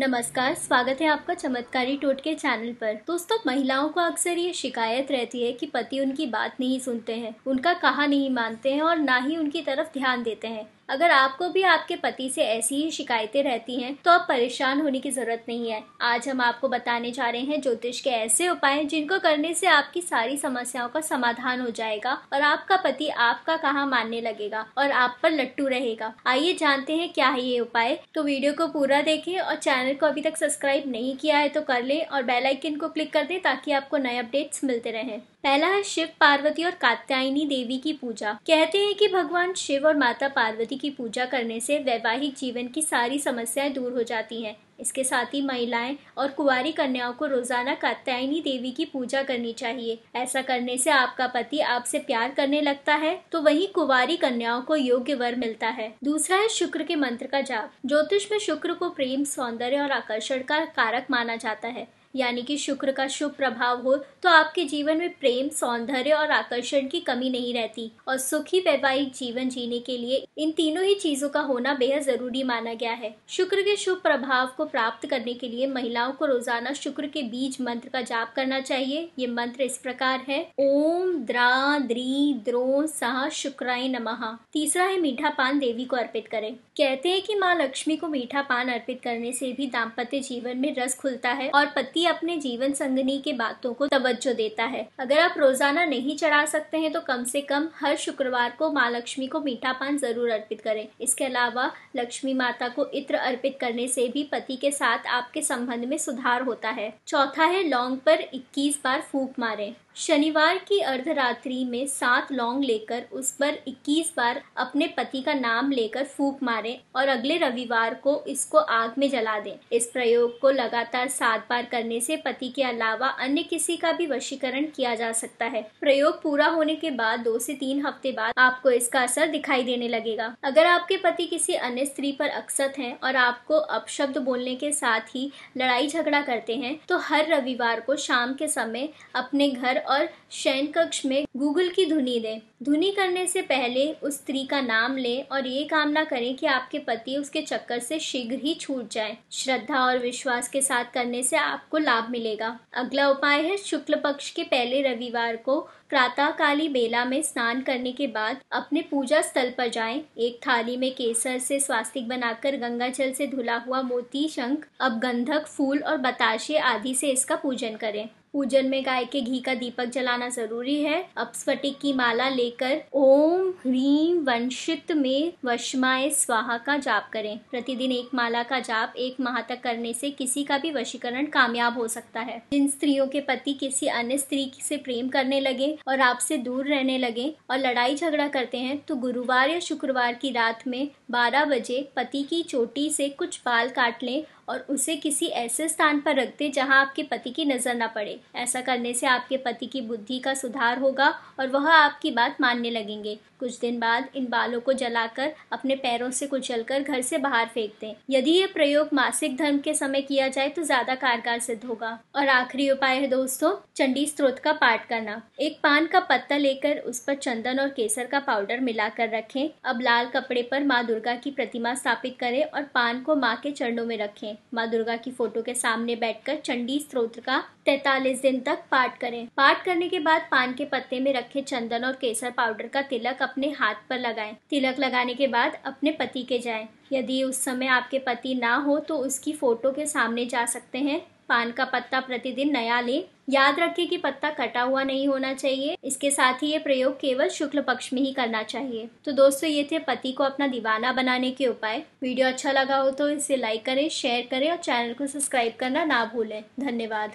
नमस्कार स्वागत है आपका चमत्कारी टोटके चैनल पर दोस्तों महिलाओं को अक्सर ये शिकायत रहती है कि पति उनकी बात नहीं सुनते हैं उनका कहा नहीं मानते हैं और ना ही उनकी तरफ ध्यान देते हैं अगर आपको भी आपके पति से ऐसी ही शिकायतें रहती हैं तो आप परेशान होने की जरूरत नहीं है आज हम आपको बताने जा रहे हैं ज्योतिष के ऐसे उपाय जिनको करने से आपकी सारी समस्याओं का समाधान हो जाएगा और आपका पति आपका कहा मानने लगेगा और आप पर लट्टू रहेगा आइए जानते हैं क्या है ये उपाय तो वीडियो को पूरा देखे और चैनल को अभी तक सब्सक्राइब नहीं किया है तो कर ले और बेलाइकिन को क्लिक कर दे ताकि आपको नए अपडेट्स मिलते रहे पहला है शिव पार्वती और कात्यायनी देवी की पूजा कहते हैं कि भगवान शिव और माता पार्वती की पूजा करने से वैवाहिक जीवन की सारी समस्याएं दूर हो जाती हैं इसके साथ ही महिलाएं और कुंवारी कन्याओं को रोजाना कात्यायनी देवी की पूजा करनी चाहिए ऐसा करने से आपका पति आपसे प्यार करने लगता है तो वही कुंवारी कन्याओं को योग्य वर मिलता है दूसरा है शुक्र के मंत्र का जाप ज्योतिष में शुक्र को प्रेम सौंदर्य और आकर्षण का कारक माना जाता है यानी कि शुक्र का शुभ प्रभाव हो तो आपके जीवन में प्रेम सौंदर्य और आकर्षण की कमी नहीं रहती और सुखी वैवाहिक जीवन जीने के लिए इन तीनों ही चीजों का होना बेहद जरूरी माना गया है शुक्र के शुभ प्रभाव को प्राप्त करने के लिए महिलाओं को रोजाना शुक्र के बीज मंत्र का जाप करना चाहिए ये मंत्र इस प्रकार है ओम द्रा द्री द्रो सह शुक्राय नम तीसरा है मीठा पान देवी को अर्पित करें कहते हैं कि माँ लक्ष्मी को मीठा पान अर्पित करने से भी दाम्पत्य जीवन में रस खुलता है और पति व्यक्ति अपने जीवन संगनी के बातों को तवज्जो देता है अगर आप रोजाना नहीं चढ़ा सकते हैं तो कम से कम हर शुक्रवार को माँ लक्ष्मी को मीठा पान जरूर अर्पित करें इसके अलावा लक्ष्मी माता को इत्र अर्पित करने से भी पति के साथ आपके संबंध में सुधार होता है चौथा है लौंग पर 21 बार फूक मारे शनिवार की अर्धरात्रि में सात लौंग लेकर उस पर 21 बार अपने पति का नाम लेकर फूक मारें और अगले रविवार को इसको आग में जला दें इस प्रयोग को लगातार सात बार करने करने से पति के अलावा अन्य किसी का भी वशीकरण किया जा सकता है प्रयोग पूरा होने के बाद दो से तीन हफ्ते बाद आपको इसका असर दिखाई देने लगेगा अगर आपके पति किसी अन्य स्त्री पर अक्सत हैं और आपको अपशब्द बोलने के साथ ही लड़ाई झगड़ा करते हैं तो हर रविवार को शाम के समय अपने घर और शयन कक्ष में गूगल की धुनी दें धुनी करने से पहले उस स्त्री का नाम लें और ये कामना करें कि आपके पति उसके चक्कर से शीघ्र ही छूट जाए श्रद्धा और विश्वास के साथ करने से आपको लाभ मिलेगा अगला उपाय है शुक्ल पक्ष के पहले रविवार को प्रातः काली बेला में स्नान करने के बाद अपने पूजा स्थल पर जाएं। एक थाली में केसर से स्वास्तिक बनाकर गंगा जल से धुला हुआ मोती शंख अब गंधक फूल और बताशे आदि से इसका पूजन करें पूजन में गाय के घी का दीपक जलाना जरूरी है अपस्फटिक की माला लेकर ओम ह्रीम वंशित में वशमाय स्वाहा का जाप करें प्रतिदिन एक माला का जाप एक माह तक करने से किसी का भी वशीकरण कामयाब हो सकता है जिन स्त्रियों के पति किसी अन्य स्त्री से प्रेम करने लगे और आपसे दूर रहने लगे और लड़ाई झगड़ा करते हैं तो गुरुवार या शुक्रवार की रात में बारह बजे पति की चोटी से कुछ बाल काट लें और उसे किसी ऐसे स्थान पर रख दें जहां आपके पति की नज़र ना पड़े ऐसा करने से आपके पति की बुद्धि का सुधार होगा और वह आपकी बात मानने लगेंगे कुछ दिन बाद इन बालों को जलाकर अपने पैरों से कुचलकर घर से बाहर फेंक दें यदि ये प्रयोग मासिक धर्म के समय किया जाए तो ज़्यादा कारगर सिद्ध होगा और आखिरी उपाय है दोस्तों चंडी स्त्रोत का पाठ करना एक पान का पत्ता लेकर उस पर चंदन और केसर का पाउडर मिलाकर रखें अब लाल कपड़े पर माँ दुर्गा की प्रतिमा स्थापित करें और पान को माँ के चरणों में रखें माँ दुर्गा की फोटो के सामने बैठकर चंडी स्त्रोत्र का तैतालीस दिन तक पाठ करें पाठ करने के बाद पान के पत्ते में रखे चंदन और केसर पाउडर का तिलक अपने हाथ पर लगाएं तिलक लगाने के बाद अपने पति के जाएं यदि उस समय आपके पति ना हो तो उसकी फोटो के सामने जा सकते हैं पान का पत्ता प्रतिदिन नया लें याद रखें कि पत्ता कटा हुआ नहीं होना चाहिए इसके साथ ही ये प्रयोग केवल शुक्ल पक्ष में ही करना चाहिए तो दोस्तों ये थे पति को अपना दीवाना बनाने के उपाय वीडियो अच्छा लगा हो तो इसे लाइक करें शेयर करें और चैनल को सब्सक्राइब करना ना भूलें धन्यवाद